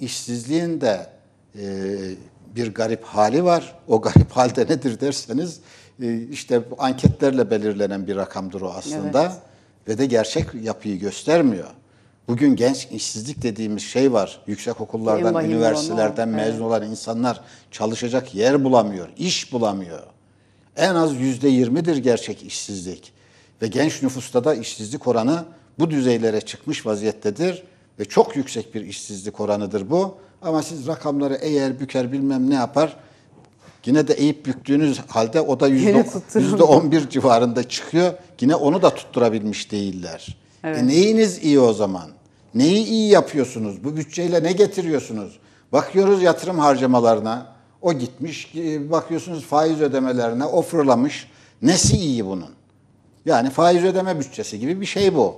İşsizliğin de e, bir garip hali var. O garip halde nedir derseniz e, işte anketlerle belirlenen bir rakamdır o aslında. Evet. Ve de gerçek yapıyı göstermiyor. Bugün genç işsizlik dediğimiz şey var. Yüksek okullardan, üniversitelerden onu, mezun evet. olan insanlar çalışacak yer bulamıyor, iş bulamıyor. En az yüzde yirmidir gerçek işsizlik. Ve genç nüfusta da işsizlik oranı bu düzeylere çıkmış vaziyettedir ve çok yüksek bir işsizlik oranıdır bu. Ama siz rakamları eğer büker bilmem ne yapar yine de eğip büktüğünüz halde o da yüzde on bir civarında çıkıyor. Yine onu da tutturabilmiş değiller. E evet. E neyiniz iyi o zaman? Neyi iyi yapıyorsunuz? Bu bütçeyle ne getiriyorsunuz? Bakıyoruz yatırım harcamalarına. O gitmiş. E, bakıyorsunuz faiz ödemelerine. O fırlamış. Nesi iyi bunun? Yani faiz ödeme bütçesi gibi bir şey bu.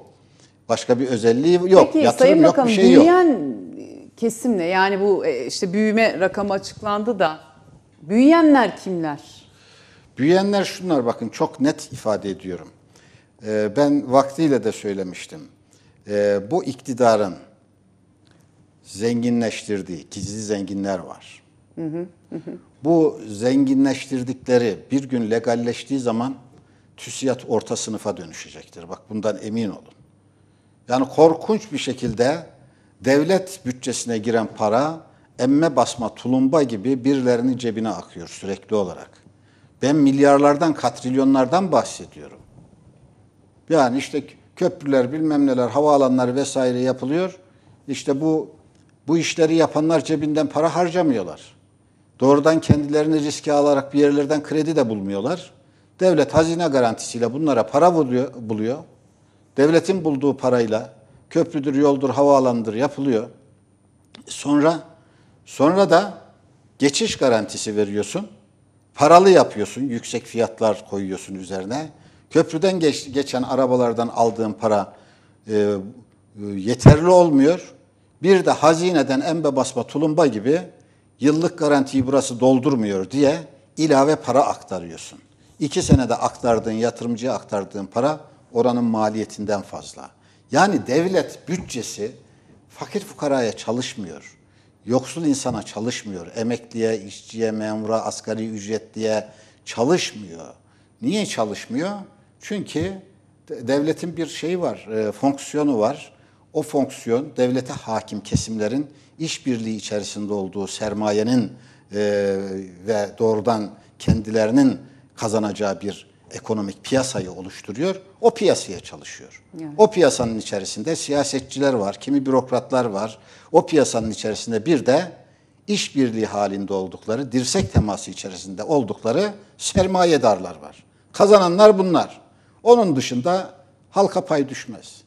Başka bir özelliği yok. Peki Yatırım Sayın yok, Bakanım bir şey yok. büyüyen kesim ne? Yani bu e, işte büyüme rakamı açıklandı da büyüyenler kimler? Büyüyenler şunlar bakın çok net ifade ediyorum. E, ben vaktiyle de söylemiştim. E, bu iktidarın zenginleştirdiği gizli zenginler var. Hı hı, hı. Bu zenginleştirdikleri bir gün legalleştiği zaman TÜSİAD orta sınıfa dönüşecektir. Bak bundan emin olun. Yani korkunç bir şekilde devlet bütçesine giren para emme basma tulumba gibi birilerinin cebine akıyor sürekli olarak. Ben milyarlardan, katrilyonlardan bahsediyorum. Yani işte köprüler, bilmem neler, havaalanları vesaire yapılıyor. İşte bu bu işleri yapanlar cebinden para harcamıyorlar. Doğrudan kendilerini riske alarak bir yerlerden kredi de bulmuyorlar. Devlet hazine garantisiyle bunlara para buluyor, buluyor. Devletin bulduğu parayla köprüdür, yoldur, havaalanıdır yapılıyor. Sonra sonra da geçiş garantisi veriyorsun. Paralı yapıyorsun, yüksek fiyatlar koyuyorsun üzerine. Köprüden geç, geçen arabalardan aldığın para e, yeterli olmuyor. Bir de hazineden embe basma tulumba gibi yıllık garantiyi burası doldurmuyor diye ilave para aktarıyorsun. İki senede aktardığın, yatırımcıya aktardığın para oranın maliyetinden fazla. Yani devlet bütçesi fakir fukaraya çalışmıyor. Yoksul insana çalışmıyor. Emekliye, işçiye, memura, asgari ücretliye çalışmıyor. Niye çalışmıyor? Çünkü devletin bir şeyi var, e, fonksiyonu var. O fonksiyon devlete hakim kesimlerin işbirliği içerisinde olduğu sermayenin e, ve doğrudan kendilerinin kazanacağı bir ekonomik piyasayı oluşturuyor. O piyasaya çalışıyor. Yani. O piyasanın içerisinde siyasetçiler var, kimi bürokratlar var. O piyasanın içerisinde bir de işbirliği halinde oldukları, dirsek teması içerisinde oldukları sermayedarlar var. Kazananlar bunlar. Onun dışında halka pay düşmez.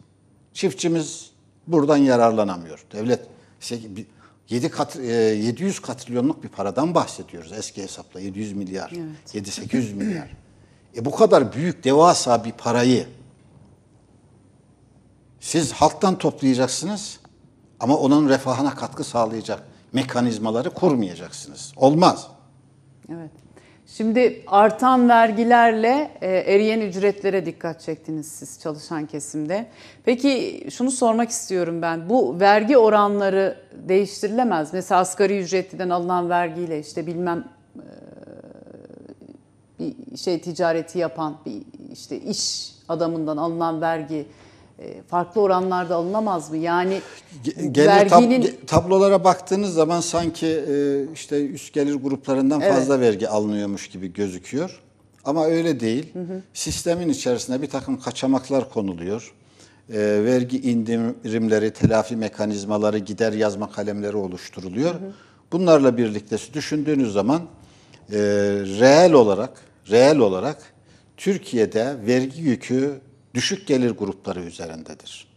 Çiftçimiz buradan yararlanamıyor. Devlet 7 kat, 700 katrilyonluk bir paradan bahsediyoruz eski hesapla 700 milyar, evet. 7-800 milyar. E bu kadar büyük, devasa bir parayı siz halktan toplayacaksınız ama onun refahına katkı sağlayacak mekanizmaları kurmayacaksınız. Olmaz. Evet. Şimdi artan vergilerle e, eriyen ücretlere dikkat çektiniz siz çalışan kesimde. Peki şunu sormak istiyorum ben. Bu vergi oranları değiştirilemez. Mesela asgari ücretliden alınan vergiyle işte bilmem şey ticareti yapan bir işte iş adamından alınan vergi e, farklı oranlarda alınamaz mı? Yani gelir verginin... tab tablolara baktığınız zaman sanki e, işte üst gelir gruplarından evet. fazla vergi alınıyormuş gibi gözüküyor. Ama öyle değil. Hı hı. Sistemin içerisinde bir takım kaçamaklar konuluyor. E, vergi indirimleri, telafi mekanizmaları, gider yazma kalemleri oluşturuluyor. Hı hı. Bunlarla birlikte düşündüğünüz zaman e, reel olarak reel olarak Türkiye'de vergi yükü düşük gelir grupları üzerindedir.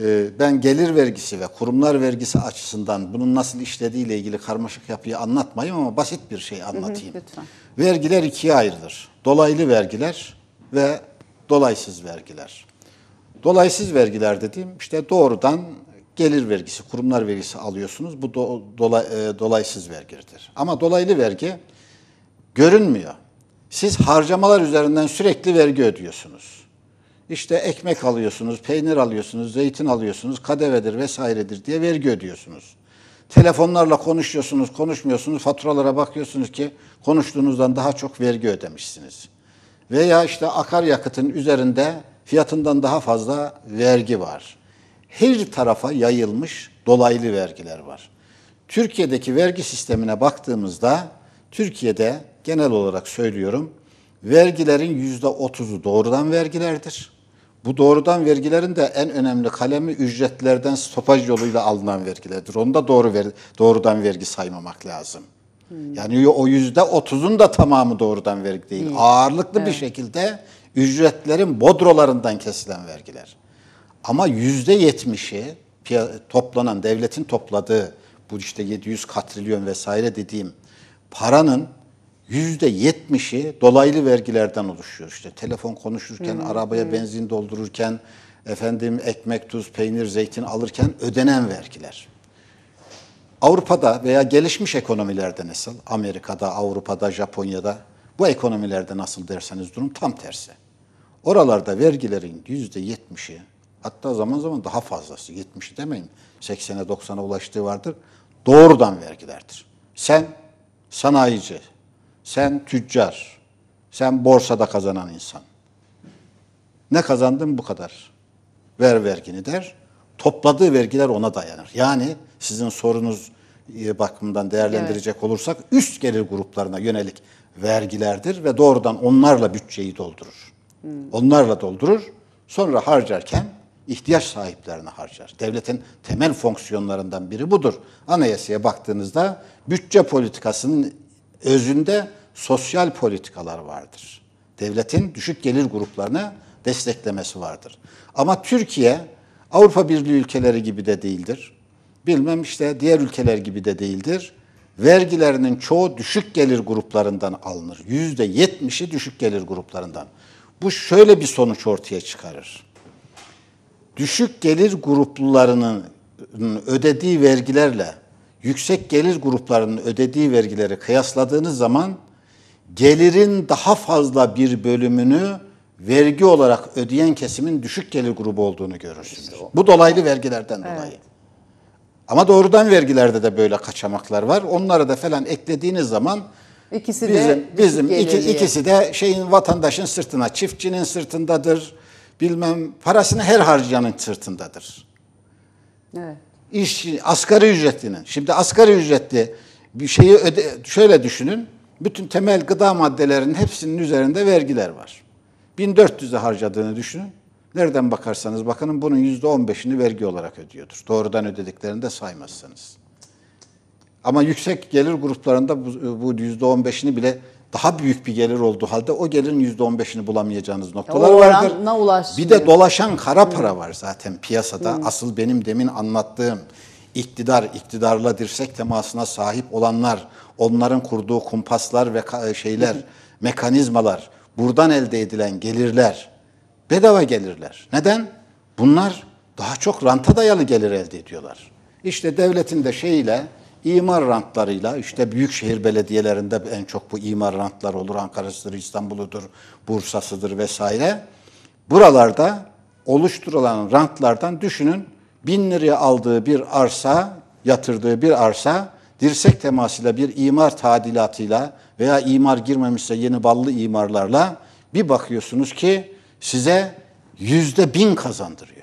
Ee, ben gelir vergisi ve kurumlar vergisi açısından bunun nasıl işlediğiyle ilgili karmaşık yapıyı anlatmayayım ama basit bir şey anlatayım. Hı hı, lütfen. Vergiler ikiye ayrılır. Dolaylı vergiler ve dolaysız vergiler. Dolaysız vergiler dediğim işte doğrudan gelir vergisi, kurumlar vergisi alıyorsunuz. Bu do, dola, e, dolaysız vergidir. Ama dolaylı vergi görünmüyor. Siz harcamalar üzerinden sürekli vergi ödüyorsunuz. İşte ekmek alıyorsunuz, peynir alıyorsunuz, zeytin alıyorsunuz, kadevedir vesairedir diye vergi ödüyorsunuz. Telefonlarla konuşuyorsunuz, konuşmuyorsunuz, faturalara bakıyorsunuz ki konuştuğunuzdan daha çok vergi ödemişsiniz. Veya işte akaryakıtın üzerinde fiyatından daha fazla vergi var. Her tarafa yayılmış dolaylı vergiler var. Türkiye'deki vergi sistemine baktığımızda Türkiye'de genel olarak söylüyorum. Vergilerin yüzde otuzu doğrudan vergilerdir. Bu doğrudan vergilerin de en önemli kalemi ücretlerden stopaj yoluyla alınan vergilerdir. Onu da doğru ver, doğrudan vergi saymamak lazım. Hmm. Yani o yüzde otuzun da tamamı doğrudan vergi değil. Hmm. Ağırlıklı evet. bir şekilde ücretlerin bodrolarından kesilen vergiler. Ama yüzde yetmişi toplanan, devletin topladığı bu işte 700 katrilyon vesaire dediğim paranın %70'i dolaylı vergilerden oluşuyor. İşte telefon konuşurken, hmm. arabaya hmm. benzin doldururken, efendim ekmek, tuz, peynir, zeytin alırken ödenen vergiler. Avrupa'da veya gelişmiş ekonomilerde nasıl? Amerika'da, Avrupa'da, Japonya'da bu ekonomilerde nasıl derseniz durum tam tersi. Oralarda vergilerin yüzde yetmişi hatta zaman zaman daha fazlası yetmişi demeyin 80'e 90'a ulaştığı vardır doğrudan vergilerdir. Sen sanayici, sen tüccar. Sen borsada kazanan insan. Ne kazandın bu kadar. Ver vergini der. Topladığı vergiler ona dayanır. Yani sizin sorunuz e, bakımından değerlendirecek evet. olursak üst gelir gruplarına yönelik vergilerdir ve doğrudan onlarla bütçeyi doldurur. Hmm. Onlarla doldurur. Sonra harcarken ihtiyaç sahiplerine harcar. Devletin temel fonksiyonlarından biri budur. Anayasaya baktığınızda bütçe politikasının özünde sosyal politikalar vardır. Devletin düşük gelir gruplarını desteklemesi vardır. Ama Türkiye Avrupa Birliği ülkeleri gibi de değildir. Bilmem işte diğer ülkeler gibi de değildir. Vergilerinin çoğu düşük gelir gruplarından alınır. Yüzde yetmişi düşük gelir gruplarından. Bu şöyle bir sonuç ortaya çıkarır. Düşük gelir gruplarının ödediği vergilerle yüksek gelir gruplarının ödediği vergileri kıyasladığınız zaman gelirin daha fazla bir bölümünü vergi olarak ödeyen kesimin düşük gelir grubu olduğunu görürsünüz. Bu dolaylı vergilerden evet. dolayı. Ama doğrudan vergilerde de böyle kaçamaklar var. Onları da falan eklediğiniz zaman ikisi bizim de bizim iki, ikisi de şeyin vatandaşın sırtına, çiftçinin sırtındadır. Bilmem parasını her harcayanın sırtındadır. Evet iş asgari ücretinin. Şimdi asgari ücretli bir şeyi öde, şöyle düşünün. Bütün temel gıda maddelerinin hepsinin üzerinde vergiler var. 1400'e harcadığını düşünün. Nereden bakarsanız bakının bunun %15'ini vergi olarak ödüyordur. Doğrudan ödediklerini de saymazsanız. Ama yüksek gelir gruplarında bu, bu %15'ini bile daha büyük bir gelir olduğu halde o gelirin %15'ini bulamayacağınız noktalar o vardır. Bir de dolaşan kara para var zaten piyasada. Hı. Asıl benim demin anlattığım iktidar, iktidarla dirsek temasına sahip olanlar, onların kurduğu kumpaslar ve şeyler, mekanizmalar, buradan elde edilen gelirler, bedava gelirler. Neden? Bunlar daha çok ranta dayalı gelir elde ediyorlar. İşte devletin de şeyiyle imar rantlarıyla işte büyük şehir belediyelerinde en çok bu imar rantlar olur. Ankara'sıdır, İstanbul'udur, Bursa'sıdır vesaire. Buralarda oluşturulan rantlardan düşünün bin liraya aldığı bir arsa, yatırdığı bir arsa dirsek temasıyla bir imar tadilatıyla veya imar girmemişse yeni ballı imarlarla bir bakıyorsunuz ki size yüzde bin kazandırıyor.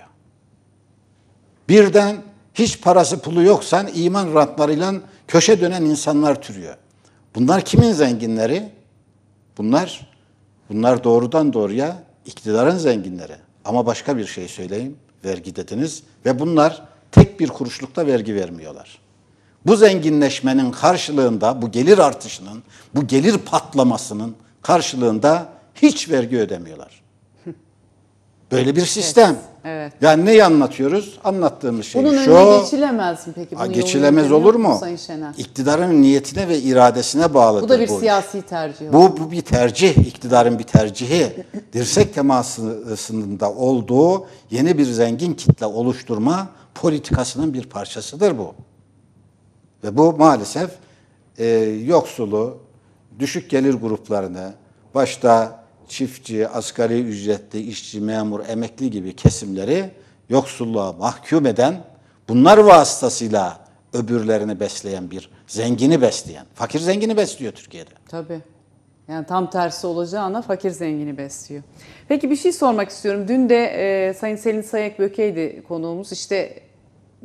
Birden hiç parası pulu yoksan iman rantlarıyla köşe dönen insanlar türüyor. Bunlar kimin zenginleri? Bunlar bunlar doğrudan doğruya iktidarın zenginleri. Ama başka bir şey söyleyeyim. Vergi dediniz ve bunlar tek bir kuruşlukta vergi vermiyorlar. Bu zenginleşmenin karşılığında, bu gelir artışının, bu gelir patlamasının karşılığında hiç vergi ödemiyorlar. Böyle bir sistem. Evet. evet. Yani neyi anlatıyoruz? Anlattığımız şey Bunun şu. Bunun önüne geçilemez mi peki? Bunu geçilemez olur mu? Sayın Şener? İktidarın niyetine ve iradesine bağlıdır bu. da bir bu siyasi tercih. Bu, bu bir tercih. İktidarın bir tercihi. Dirsek temasında olduğu yeni bir zengin kitle oluşturma politikasının bir parçasıdır bu. Ve bu maalesef e, yoksulu, düşük gelir gruplarını, başta çiftçi, asgari ücretli, işçi, memur, emekli gibi kesimleri yoksulluğa mahkum eden, bunlar vasıtasıyla öbürlerini besleyen bir zengini besleyen. Fakir zengini besliyor Türkiye'de. Tabii. Yani tam tersi olacağına fakir zengini besliyor. Peki bir şey sormak istiyorum. Dün de e, Sayın Selin Sayak Böke'ydi konuğumuz. İşte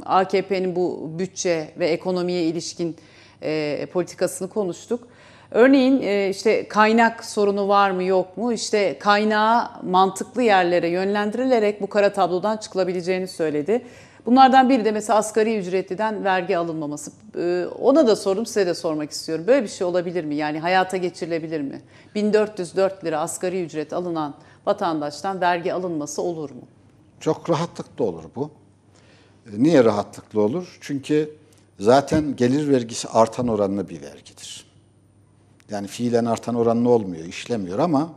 AKP'nin bu bütçe ve ekonomiye ilişkin e, politikasını konuştuk. Örneğin e, işte kaynak sorunu var mı yok mu? İşte kaynağı mantıklı yerlere yönlendirilerek bu kara tablodan çıkılabileceğini söyledi. Bunlardan biri de mesela asgari ücretliden vergi alınmaması. E, ona da sordum size de sormak istiyorum. Böyle bir şey olabilir mi? Yani hayata geçirilebilir mi? 1404 lira asgari ücret alınan vatandaştan vergi alınması olur mu? Çok rahatlıkla olur bu. E, niye rahatlıkla olur? Çünkü zaten gelir vergisi artan oranlı bir vergidir. Yani fiilen artan oran ne olmuyor, işlemiyor ama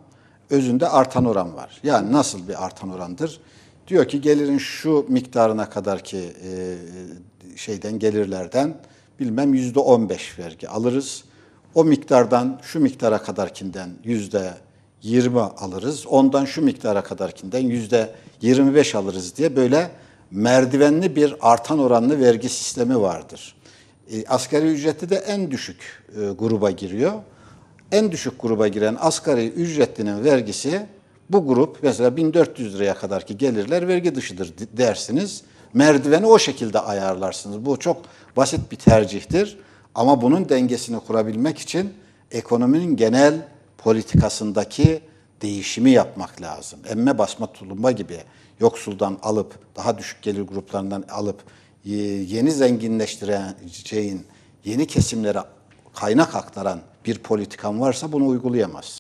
özünde artan oran var. Yani nasıl bir artan orandır? Diyor ki gelirin şu miktarına kadar ki e, e, şeyden gelirlerden bilmem yüzde on beş vergi alırız. O miktardan şu miktara kadarkinden yüzde yirmi alırız. Ondan şu miktara kadarkinden yüzde yirmi beş alırız diye böyle merdivenli bir artan oranlı vergi sistemi vardır. E, asgari ücreti de en düşük e, gruba giriyor en düşük gruba giren asgari ücretlinin vergisi bu grup mesela 1400 liraya kadar ki gelirler vergi dışıdır dersiniz. Merdiveni o şekilde ayarlarsınız. Bu çok basit bir tercihtir. Ama bunun dengesini kurabilmek için ekonominin genel politikasındaki değişimi yapmak lazım. Emme basma tulumba gibi yoksuldan alıp daha düşük gelir gruplarından alıp yeni zenginleştireceğin, yeni kesimlere kaynak aktaran bir politikan varsa bunu uygulayamaz.